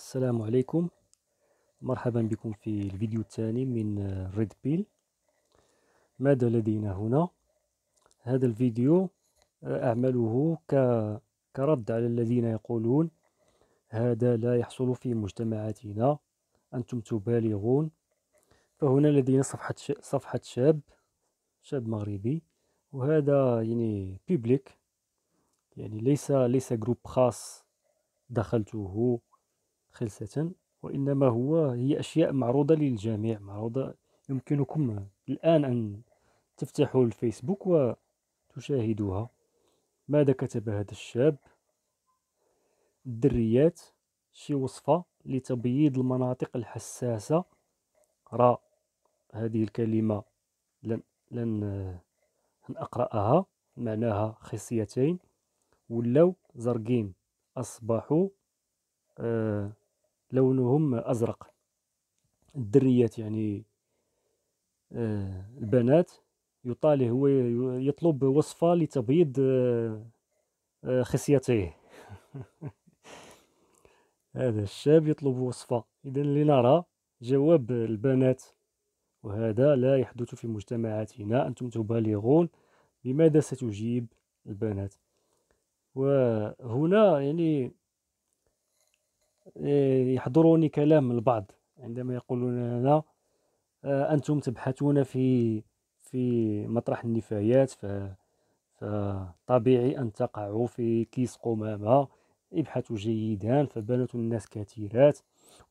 السلام عليكم مرحبا بكم في الفيديو الثاني من ريد بيل ماذا لدينا هنا هذا الفيديو أعمله كرد على الذين يقولون هذا لا يحصل في مجتمعاتنا أنتم تبالغون فهنا لدينا صفحة صفحة شاب شاب مغربي وهذا يعني بيبليك يعني ليس ليس جروب خاص دخلته خلسة وإنما هو هي أشياء معروضة للجميع معروضة يمكنكم الآن أن تفتحوا الفيسبوك وتشاهدوها ماذا كتب هذا الشاب الدريات شي وصفة لتبييض المناطق الحساسة را هذه الكلمة لن, لن, لن أقرأها معناها خصيتين ولو زرقين أصبحوا آه لونهم أزرق الدريات يعني آه، البنات يطالي هو يطلب وصفة لتبييض آه، آه، خصيته هذا الشاب يطلب وصفة إذا لنرى جواب البنات وهذا لا يحدث في مجتمعاتنا أنتم تبالغون بماذا ستجيب البنات وهنا يعني يحضرني كلام البعض عندما يقولون لنا آه، أنتم تبحثون في في مطرح النفايات فطبيعي أن تقعوا في كيس قمامة ابحثوا جيدا فبنات الناس كثيرات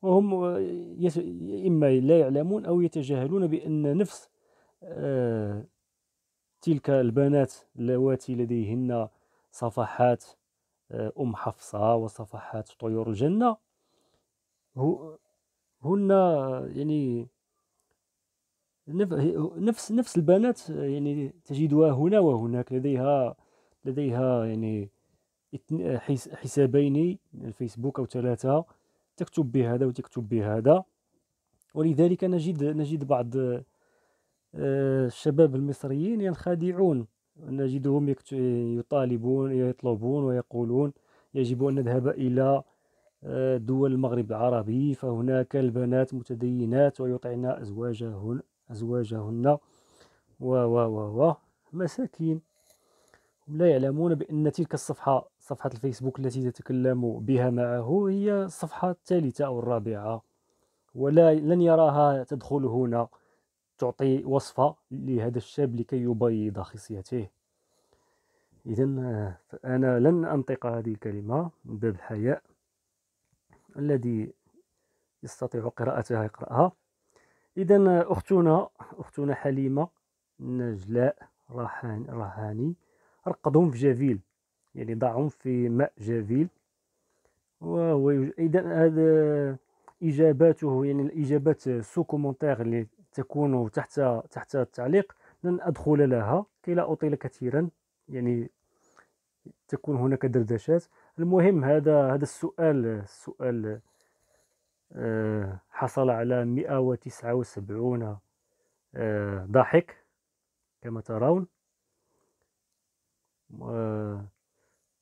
وهم إما لا يعلمون أو يتجاهلون بأن نفس آه، تلك البنات اللواتي لديهن صفحات آه، أم حفصة وصفحات طيور الجنة هن يعني نفس نفس البنات يعني تجدها هنا وهناك لديها لديها يعني حسابين الفيسبوك او ثلاثه تكتب بهذا وتكتب بهذا ولذلك نجد نجد بعض آه، الشباب المصريين ينخدعون نجدهم يطالبون يطلبون ويقولون يجب ان نذهب الى دول المغرب العربي فهناك البنات متدينات ويطعن أزواجهن أزواجهن و و و و مساكين لا يعلمون بأن تلك الصفحة صفحة الفيسبوك التي تتكلم بها معه هي الصفحة الثالثة أو الرابعة ولا لن يراها تدخل هنا تعطي وصفة لهذا الشاب لكي يبيض خصيته إذا انا لن أنطق هذه الكلمة من باب الحياء الذي يستطيع قراءتها يقراها اذا اختنا اختنا حليمه نجلاء رهاني رهاني رقدهم في جافيل يعني ضعهم في ماء جافيل وهو اذا هذا اجاباته يعني الاجابات سو كومونتير اللي تكون تحت تحت التعليق لن ادخل لها كي لا اطيل كثيرا يعني تكون هناك دردشات المهم هذا هذا السؤال السؤال آه، حصل على 179 آه، ضحك كما ترون آه،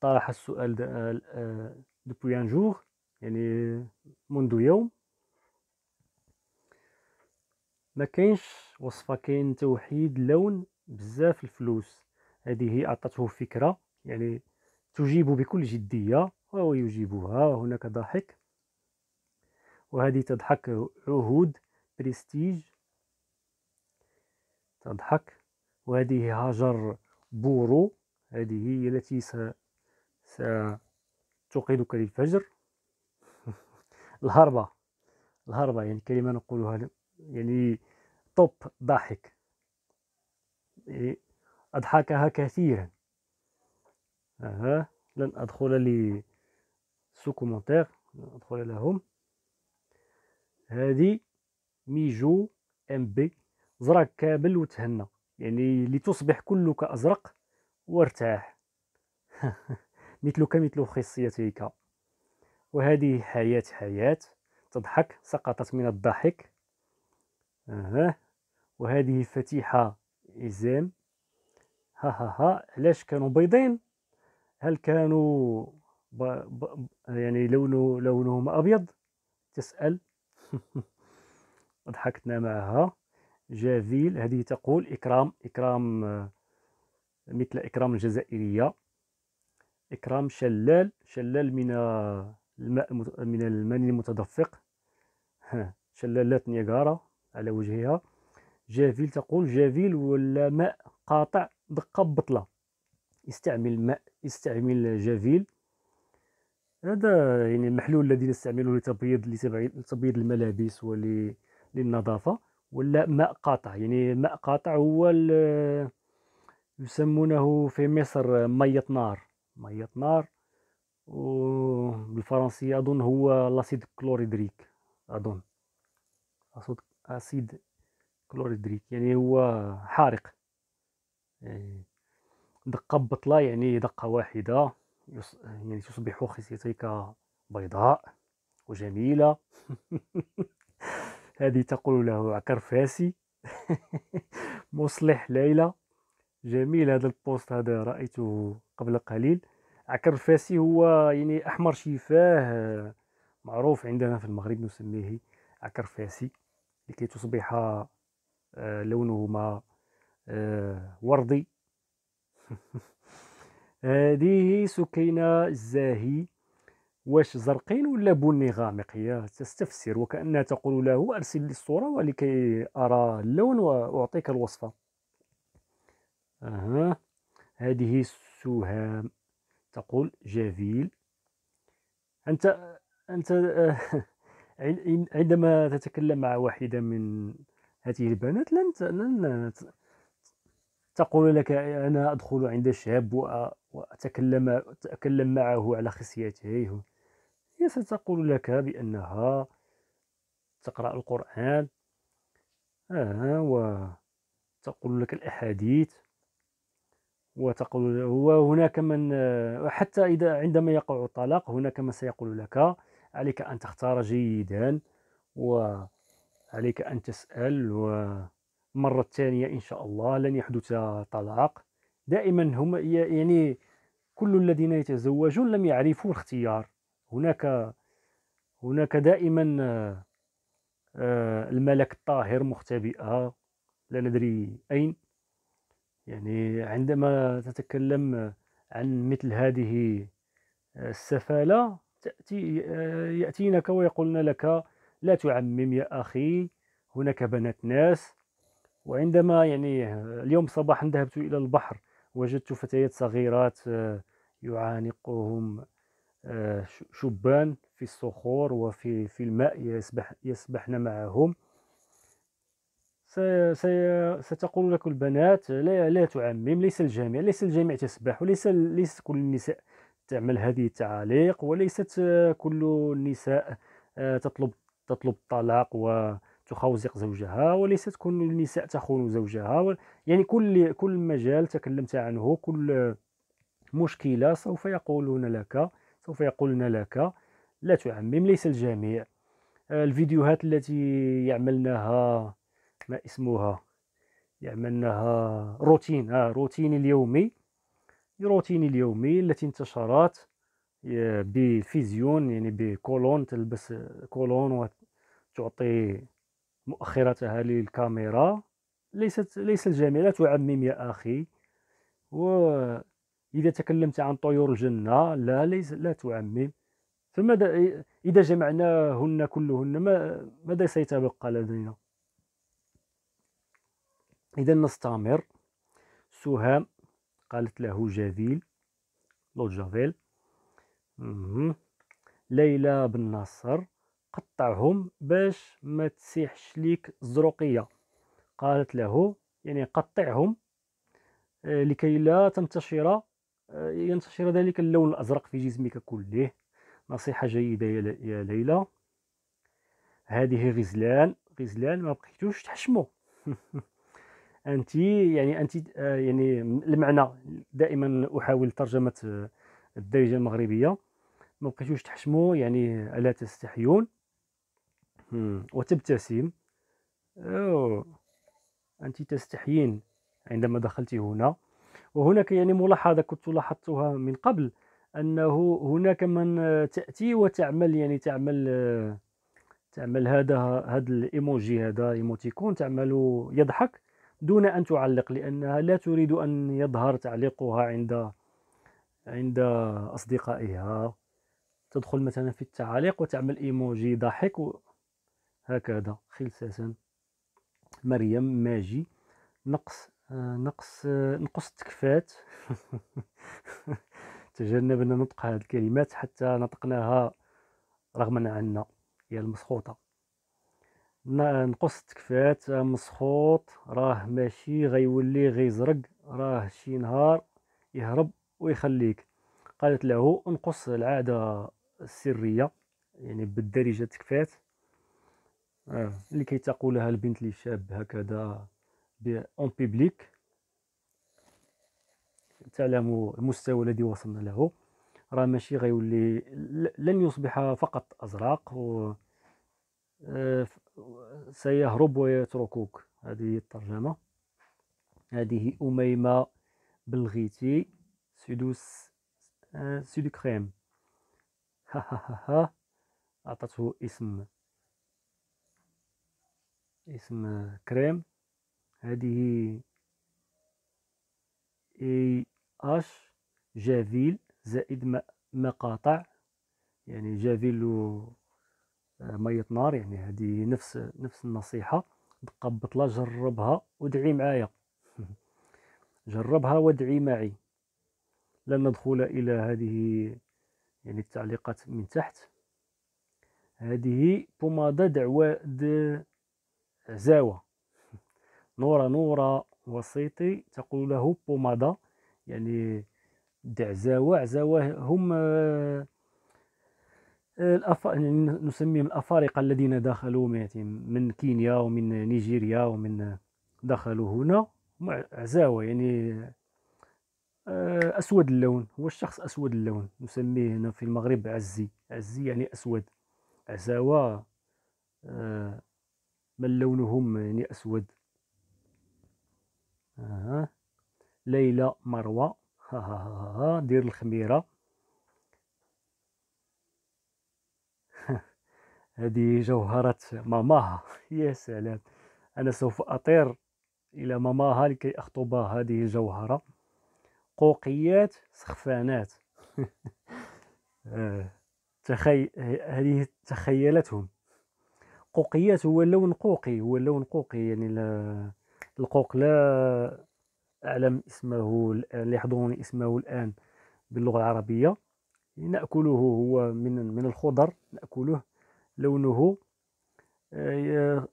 طرح السؤال دوبوي ان جور يعني منذ يوم ما كاينش وصفه كاين توحيد لون بزاف الفلوس هذه اعطته فكره يعني تجيب بكل جدية وهو يجيبها وهناك ضحك وهذه تضحك عهود بريستيج تضحك وهذه هاجر بورو هذه هي التي س... ستوقدك للفجر الهربة الهربة يعني كلمة نقولها يعني طب ضحك يعني أضحكها كثيرا اها لن أدخل لي سو كومونتير لن أدخل لهم هذه ميجو ام بي زرق كامل وتهنى يعني لتصبح كلك أزرق وارتاح مثلك مثل خصيتك وهذه حياة حياة تضحك سقطت من الضحك اها وهذه فتيحة إزام ها ها ها علاش كانوا بيضين هل كانوا ب... ب... يعني لونه لونهم أبيض تسأل ضحكتنا معها جافيل هذه تقول إكرام إكرام مثل إكرام الجزائرية إكرام شلال شلال من الماء من المني المتدفق شلالات نيجارا على وجهها جافيل تقول جافيل ولا ماء قاطع دقة بطلة يستعمل ماء يستعمل جافيل هذا يعني المحلول الذي نستعمله لتبييض لتبييض الملابس وللنظافه ولا ماء قاطع يعني ماء قاطع هو يسمونه في مصر مية نار مية نار وبالفرنسية أظن هو لاسيد كلوريدريك أظن أسيد كلوريدريك يعني هو حارق يعني دقة بطلة يعني دقة واحدة يعني تصبح خصيتيك بيضاء وجميلة هذه تقول له عكر فاسي مصلح ليلى جميل هذا البوست هذا رأيته قبل قليل عكر فاسي هو يعني أحمر شفاه معروف عندنا في المغرب نسميه عكر فاسي لكي تصبح آه، لونهما آه، وردي هذه سكينة الزاهي واش زرقين ولا بني غامق هي تستفسر وكأنها تقول له أرسل لي الصورة ولكي أرى اللون وأعطيك الوصفة أها هذه سهام تقول جافيل أنت أنت عندما تتكلم مع واحدة من هذه البنات لن تقول لك أنا أدخل عند الشاب وأتكلم أتكلم معه على خصيته هي ستقول لك بأنها تقرأ القرآن آه وتقول لك الأحاديث وتقول وهناك من حتى إذا عندما يقع الطلاق هناك من سيقول لك عليك أن تختار جيدا وعليك أن تسأل و المرة الثانية إن شاء الله لن يحدث طلاق دائما هم يعني كل الذين يتزوجون لم يعرفوا الاختيار هناك هناك دائما آه، الملك الطاهر مختبئة لا ندري أين يعني عندما تتكلم عن مثل هذه السفالة تأتي آه، يأتينك ويقولن لك لا تعمم يا أخي هناك بنات ناس وعندما يعني اليوم صباحا ذهبت إلى البحر وجدت فتيات صغيرات آه، يعانقهم آه، شبان في الصخور وفي في الماء يسبح يسبحن معهم ستقول لك البنات لا لا تعمم ليس الجميع ليس الجميع تسبح وليس ليس كل النساء تعمل هذه التعاليق وليست كل النساء آه، تطلب تطلب الطلاق و تخوزق زوجها وليست كل النساء تخون زوجها يعني كل كل مجال تكلمت عنه كل مشكله سوف يقولون لك سوف يقولن لك لا تعمم ليس الجميع الفيديوهات التي يعملناها ما اسمها يعملناها روتين آه روتين اليومي روتين اليومي التي انتشرت بفيزيون يعني بكولون تلبس كولون وتعطي مؤخرتها للكاميرا ليست ليس الجميع لا تعمم يا اخي واذا تكلمت عن طيور الجنه لا ليس لا تعمم فماذا اذا جمعناهن كلهن ماذا سيتبقى لدينا اذا نستمر سهام قالت له جافيل لو جافيل ليلى بن نصر قطعهم باش ما تسيحش ليك الزروقيه قالت له يعني قطعهم آه، لكي لا تنتشر آه، ينتشر ذلك اللون الازرق في جسمك كله نصيحه جيده يا ليلى هذه غزلان غزلان ما بقيتوش تحشمو انت يعني انت آه، يعني المعنى دائما احاول ترجمه الدارجه المغربيه ما بقيتوش تحشمو يعني الا تستحيون وتبتسم أنت تستحيين عندما دخلت هنا وهناك يعني ملاحظة كنت لاحظتها من قبل أنه هناك من تأتي وتعمل يعني تعمل تعمل هذا هذا الإيموجي هذا إيموتيكون تعمل يضحك دون أن تعلق لأنها لا تريد أن يظهر تعليقها عند عند أصدقائها تدخل مثلا في التعاليق وتعمل إيموجي ضحك هكذا خلسة مريم ماجي نقص آه، نقص آه، نقص التكفات تجنبنا نطق هذه الكلمات حتى نطقناها رغم عنا هي المسخوطة آه، نقص التكفات مسخوط راه ماشي غيولي غيزرق راه شي نهار يهرب ويخليك قالت له انقص العادة السرية يعني بالدارجة تكفات آه. لكي تقولها البنت لشاب هكذا اون بيبليك تعلم المستوى الذي وصلنا له راه ماشي غيولي لن يصبح فقط ازرق و آه، سيهرب ويتركك هذه الترجمة هذه أميمة بلغيتي سيدوس آه، سيدو كريم ها ها ها ها أعطته اسم اسم كريم هذه اي اش جافيل زائد مقاطع يعني جافيل و آه، مية نار يعني هذه نفس نفس النصيحة دقة بطلة جربها وادعي معايا جربها وادعي معي لن ندخل إلى هذه يعني التعليقات من تحت هذه بومادة دعوة د زاوة نورا نورا وسيطي تقول له بومادا يعني دع زاوة عزاوة هم آه، الأف... يعني نسميهم الأفارقة الذين دخلوا يعني من كينيا ومن نيجيريا ومن دخلوا هنا عزاوة يعني آه، أسود اللون هو الشخص أسود اللون نسميه هنا في المغرب عزي عزي يعني أسود عزاوة آه، من لونهم يعني أسود آه. ليلى مروة ها ها ها ها دير الخميرة هذه جوهرة ماماها يا سلام أنا سوف أطير إلى ماماها لكي أخطب هذه الجوهرة قوقيات سخفانات آه. تخي... هذه تخيلتهم القوقيات هو لون قوقي هو لون قوقي يعني القوق لا أعلم اسمه اللي لا يحضرني اسمه الآن باللغة العربية نأكله هو من من الخضر نأكله لونه آه،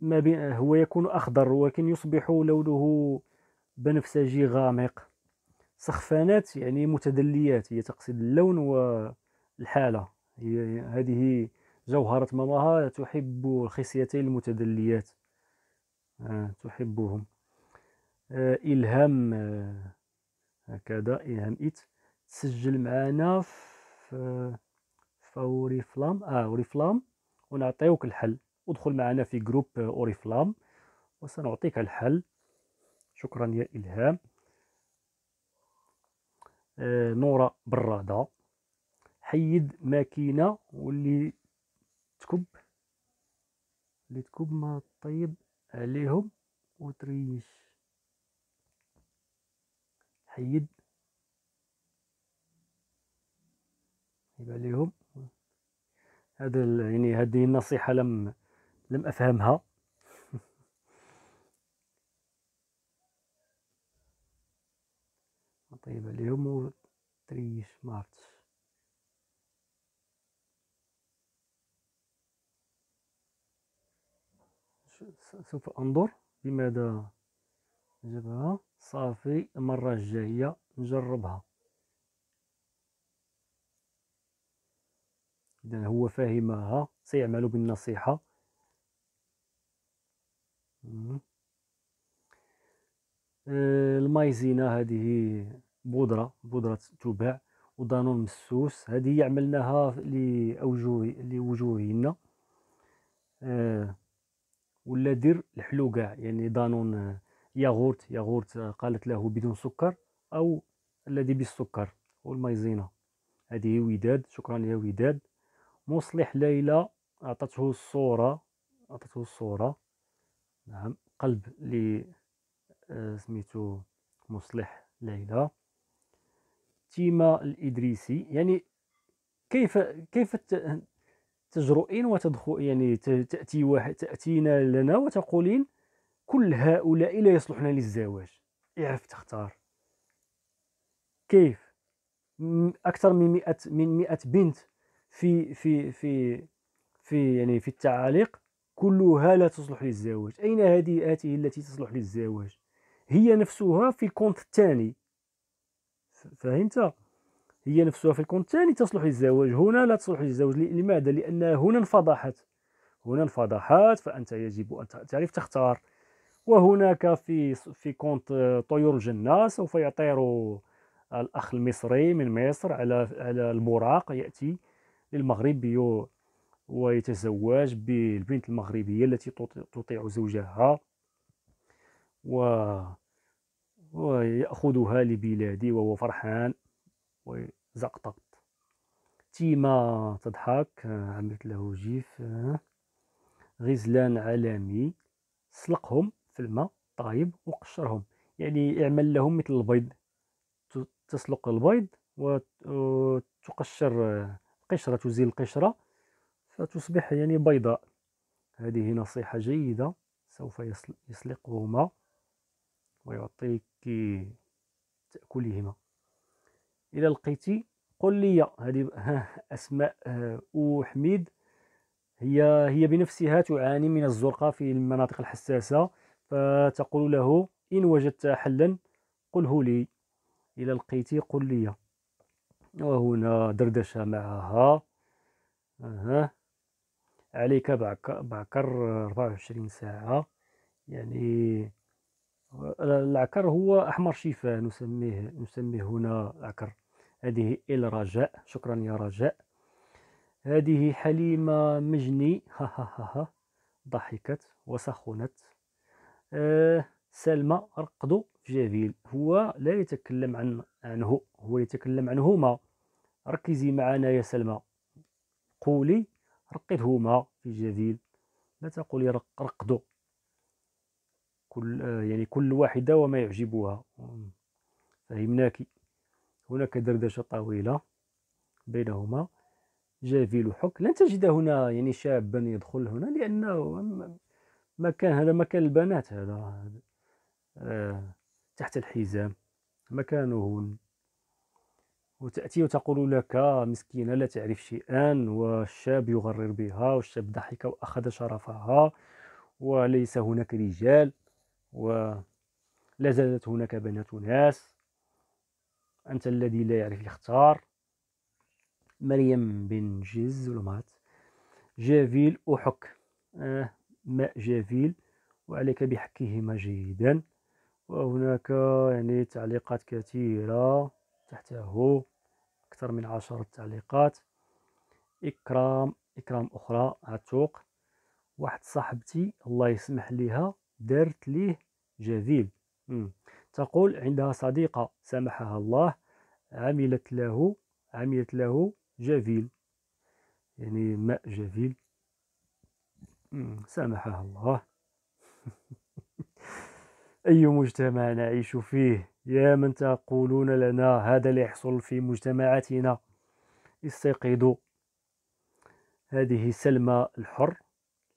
ما بين هو يكون أخضر ولكن يصبح لونه بنفسجي غامق سخفانات يعني متدليات هي تقصد اللون والحالة هي هذه جوهرة ماماها تحب الخصيتين المتدليات آه تحبهم آه إلهام آه هكذا إلهام إت تسجل معنا في فوريفلام اه اوريفلام ونعطيوك الحل ادخل معنا في جروب آه، اوريفلام وسنعطيك الحل شكرا يا الهام آه نوره براده حيد ماكينه واللي تكب اللي تكب ما طيب عليهم وتريش حيد يبقى عليهم هذا يعني هذه النصيحة لم لم أفهمها طيب عليهم وتريش ما عرفت سوف انظر لماذا جابها صافي المره الجايه نجربها اذا هو فاهمها سيعمل بالنصيحه آه، المايزينا هذه بودره بودره تباع ودانون مسوس هذه عملناها لأوجه لوجوهنا آه ولا دير الحلو كاع يعني دانون آه، ياغورت ياغورت آه، قالت له بدون سكر او الذي بالسكر والمايزينا هذه وداد شكرا يا وداد مصلح ليلى عطته الصوره عطته الصوره نعم قلب لي آه، سميتو مصلح ليلى تيما الادريسي يعني كيف كيف تجرؤين وتدخل يعني تأتي واحد تأتينا لنا وتقولين كل هؤلاء لا يصلحون للزواج اعرف تختار كيف أكثر من مئة من مئة بنت في في في في يعني في التعاليق كلها لا تصلح للزواج أين هذه هاته التي تصلح للزواج هي نفسها في الكونت الثاني فهمت هي نفسها في الكون الثاني تصلح للزواج هنا لا تصلح للزواج لماذا لان هنا انفضحت هنا انفضحت فانت يجب ان تعرف تختار وهناك في في كونت طيور الجنه سوف يطير الاخ المصري من مصر على على البراق ياتي للمغرب ويتزوج بالبنت المغربيه التي تطيع زوجها و ويأخذها لبلادي وهو فرحان زقطة تيما تضحك عملت له جيف غزلان عالمي سلقهم في الماء طايب وقشرهم يعني اعمل لهم مثل البيض تسلق البيض وتقشر القشرة تزيل القشرة فتصبح يعني بيضاء هذه نصيحة جيدة سوف يسلقهما ويعطيك تأكلهما إذا لقيتي قل لي هذه اسماء آه، وحميد هي هي بنفسها تعاني من الزرقه في المناطق الحساسه فتقول له ان وجدت حلا قله لي الى لقيتي قل لي وهنا دردشه معها أه. عليك بعكر 24 ساعه يعني العكر هو احمر شيفان نسميه نسميه هنا عكر هذه إل رجاء شكرا يا رجاء هذه حليمة مجني ها ها ها ها ضحكت وسخنت آه سلمى رقدوا جافيل هو لا يتكلم عن عنه هو يتكلم عنهما ركزي معنا يا سلمى قولي رقدهما في جافيل لا تقولي رق رقدوا كل آه، يعني كل واحدة وما يعجبها فهمناكي هناك دردشة طويلة بينهما جافيل حك لن تجد هنا يعني شابا يدخل هنا لأنه مكان هذا مكان البنات هذا آه تحت الحزام مكانه وتأتي وتقول لك آه، مسكينة لا تعرف شيئا والشاب يغرر بها والشاب ضحك وأخذ شرفها وليس هناك رجال ولا زالت هناك بنات ناس أنت الذي لا يعرف يختار مريم بن جيز ولمات جافيل أحك آه ماء جافيل وعليك بحكهما جيدا وهناك يعني تعليقات كثيرة تحته أكثر من عشرة تعليقات إكرام إكرام أخرى عتوق واحد صاحبتي الله يسمح ليها دارت ليه جافيل تقول عندها صديقة سامحها الله عملت له عملت له جافيل يعني ماء جافيل سامحها الله أي مجتمع نعيش فيه يا من تقولون لنا هذا اللي يحصل في مجتمعاتنا استيقظوا هذه سلمى الحر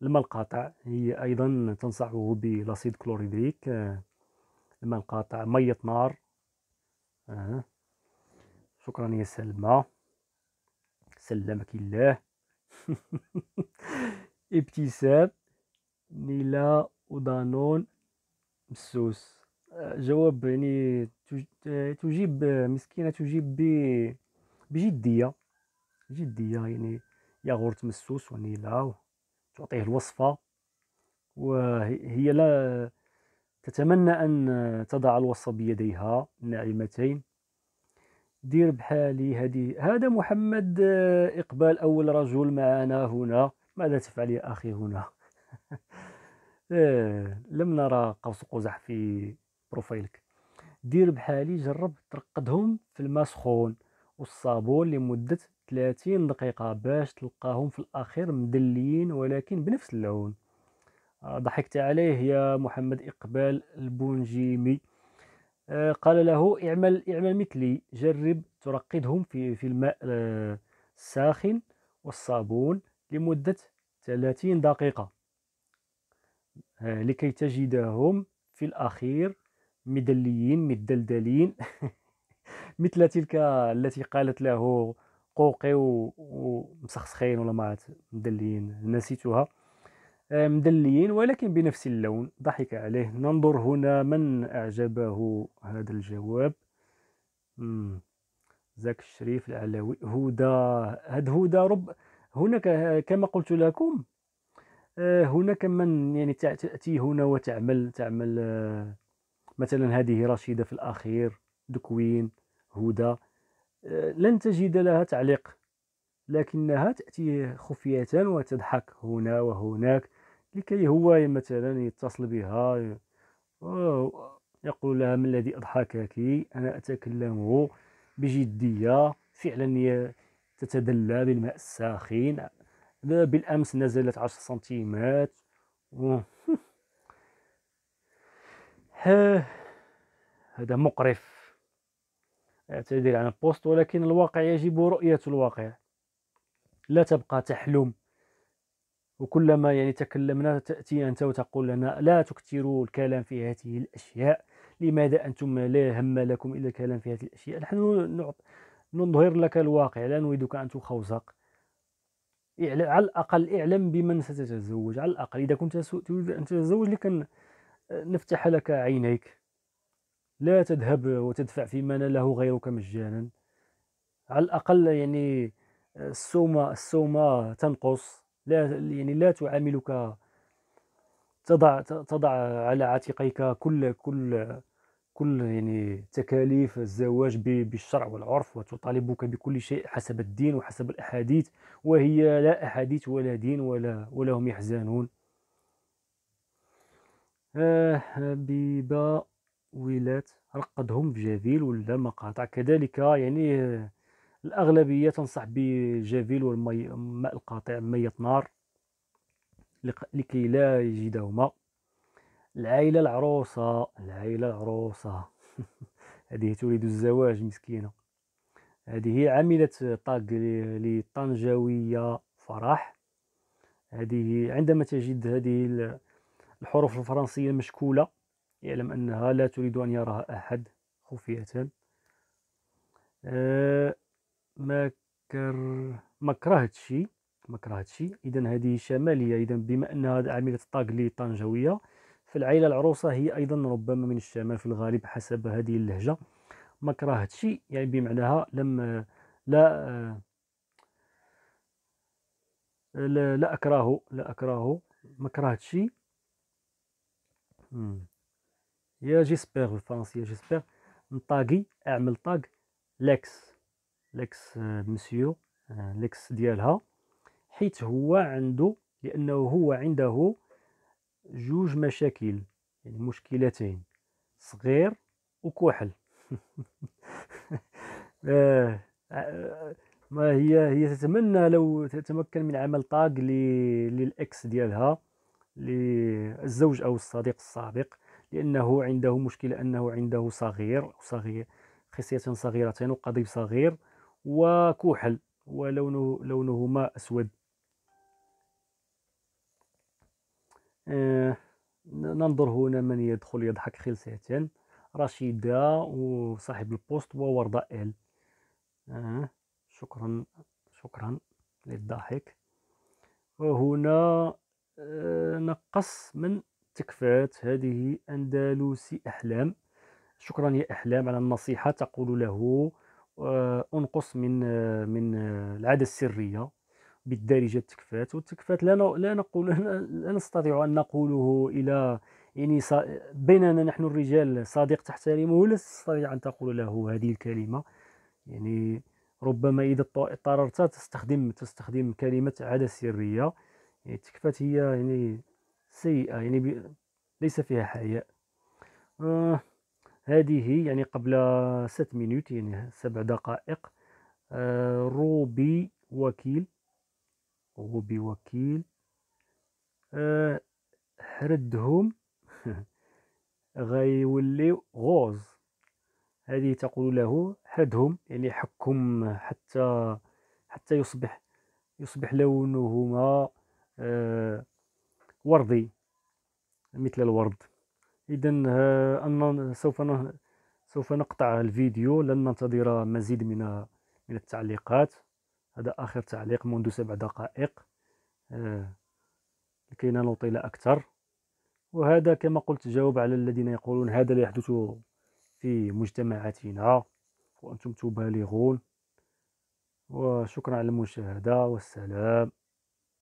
الملقطع القاطع هي أيضا تنصحه بلاسيد كلوريدريك لما مية نار أه. شكرا يا سلمى سلمك الله ابتسام نيلا ودانون مسوس جواب يعني تجيب مسكينه تجيب بجديه جديه يعني ياغورت مسوس ونيلا تعطيه الوصفه وهي لا تتمنى أن تضع الوصفة بيديها الناعمتين دير بحالي هذه هذا محمد إقبال أول رجل معنا هنا ماذا تفعل يا أخي هنا آه، لم نرى قوس قزح في بروفايلك دير بحالي جرب ترقدهم في الماء سخون والصابون لمدة 30 دقيقة باش تلقاهم في الأخير مدليين ولكن بنفس اللون ضحكت عليه يا محمد إقبال البونجيمي آه، قال له اعمل اعمل مثلي جرب ترقدهم في في الماء آه، الساخن والصابون لمدة 30 دقيقة آه، لكي تجدهم في الأخير مدليين مدلدلين مثل تلك التي قالت له قوقي ومسخسخين ولا ما مدليين نسيتها مدليين ولكن بنفس اللون ضحك عليه ننظر هنا من أعجبه هذا الجواب زاك الشريف العلوي هدى هاد هدى رب هناك كما قلت لكم آه، هناك من يعني تأتي هنا وتعمل تعمل آه، مثلا هذه رشيدة في الأخير دكوين هدى آه، لن تجد لها تعليق لكنها تأتي خفية وتضحك هنا وهناك لكي هو مثلا يتصل بها يقول لها ما الذي أضحكك أنا أتكلم بجدية فعلا تتدلى بالماء الساخن بالأمس نزلت عشر سنتيمات هذا مقرف اعتذر عن البوست ولكن الواقع يجب رؤية الواقع لا تبقى تحلم وكلما يعني تكلمنا تأتي أنت وتقول لنا لا تكثروا الكلام في هذه الأشياء لماذا أنتم لا هم لكم إلا الكلام في هذه الأشياء نحن نظهر لك الواقع لا نريدك أن تخوزق على الأقل اعلم بمن ستتزوج على الأقل إذا كنت تريد أن تتزوج لكن آه، نفتح لك عينيك لا تذهب وتدفع فيما ناله غيرك مجانا على الأقل يعني السومة السومة تنقص لا يعني لا تعاملك تضع تضع على عاتقيك كل كل كل يعني تكاليف الزواج بالشرع والعرف وتطالبك بكل شيء حسب الدين وحسب الاحاديث وهي لا احاديث ولا دين ولا ولا هم يحزنون آه حبيبه ولات رقدهم بجبيل ولا مقاطع كذلك يعني الاغلبيه تنصح بجافيل والماء القاطع مية نار لكي لا يجدهما العائله العروسه العائله العروسه هذه تريد الزواج مسكينه هذه عملت طاق للطنجاويه فرح هذه عندما تجد هذه الحروف الفرنسيه المشكوله يعلم انها لا تريد ان يراها احد خفيه أه ما كر ما كرهت شي ما كرهت شي اذا هذه شماليه اذا بما انها عامله لي طنجاويه فالعائله العروسه هي ايضا ربما من الشمال في الغالب حسب هذه اللهجه ما كرهت شي يعني بمعناها لم لا لا, لا اكرهه لا اكرهه ما كرهت شي يا جيسبيغ بالفرنسيه جيسبيغ نطاقي اعمل طاق لكس لكس آه، مسيو آه، لكس ديالها حيت هو عنده لانه هو عنده جوج مشاكل يعني مشكلتين صغير وكحل آه، ما هي هي تتمنى لو تتمكن من عمل طاق للاكس ديالها للزوج او الصديق السابق لانه عنده مشكله انه عنده صغير صغير خصيه صغيرتين وقضيب صغير وكحل ولونه لونهما أسود آه ننظر هنا من يدخل يضحك خلسة رشيدة وصاحب البوست ووردة إل آه شكرا شكرا للضحك وهنا آه نقص من تكفات هذه أندلسي أحلام شكرا يا أحلام على النصيحة تقول له آه، انقص من آه، من آه، العاده السريه بالدارجه التكفات والتكفات لا لا نقول لا نستطيع ان نقوله الى يعني بيننا نحن الرجال صديق تحترمه ولا تستطيع ان تقول له هذه الكلمه يعني ربما اذا اضطررت تستخدم تستخدم كلمه عاده سريه يعني التكفات هي يعني سيئه يعني ليس فيها حياء آه هذه يعني قبل 7 مينوت يعني 7 دقائق آه، روبي وكيل روبي وكيل آه، حردهم غيوليو غوز هذه تقول له حدهم يعني حكم حتى حتى يصبح يصبح لونهما آه، وردي مثل الورد اذا آه، ان سوف سوف نقطع الفيديو لن ننتظر مزيد من من التعليقات هذا اخر تعليق منذ سبع دقائق آه، لكي لا نطيل اكثر وهذا كما قلت جاوب على الذين يقولون هذا لا يحدث في مجتمعاتنا وأنتم تبالغون وشكرا على المشاهدة والسلام